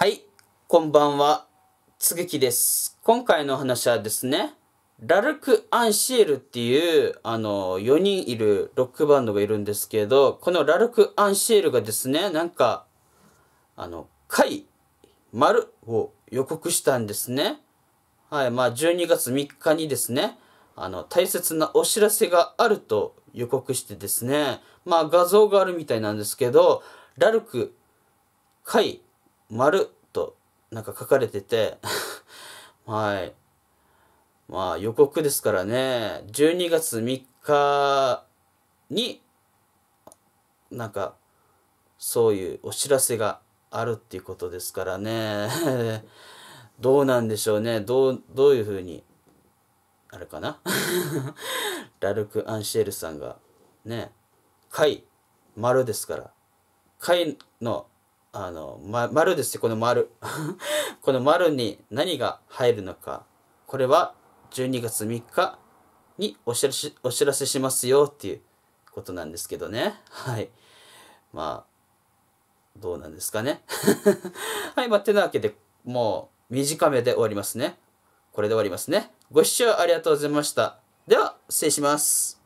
はい、こんばんは。つげきです。今回の話はですね、ラルク・アンシエルっていう、あの、4人いるロックバンドがいるんですけど、このラルク・アンシエルがですね、なんか、あの、回、丸を予告したんですね。はい、まあ、12月3日にですね、あの、大切なお知らせがあると予告してですね、まあ、画像があるみたいなんですけど、ラルク、回、丸となんか書かれてて はい。まあ予告ですからね、12月3日に、なんか、そういうお知らせがあるっていうことですからね。どうなんでしょうね。どう、どういうふうに、あれかな ラルク・アンシェルさんが、ね、貝、丸ですから、貝のあの、ま、丸ですよ、この丸。この丸に何が入るのか。これは12月3日にお知らせ、お知らせしますよっていうことなんですけどね。はい。まあ、どうなんですかね。はい、まあ、てなわけで、もう短めで終わりますね。これで終わりますね。ご視聴ありがとうございました。では、失礼します。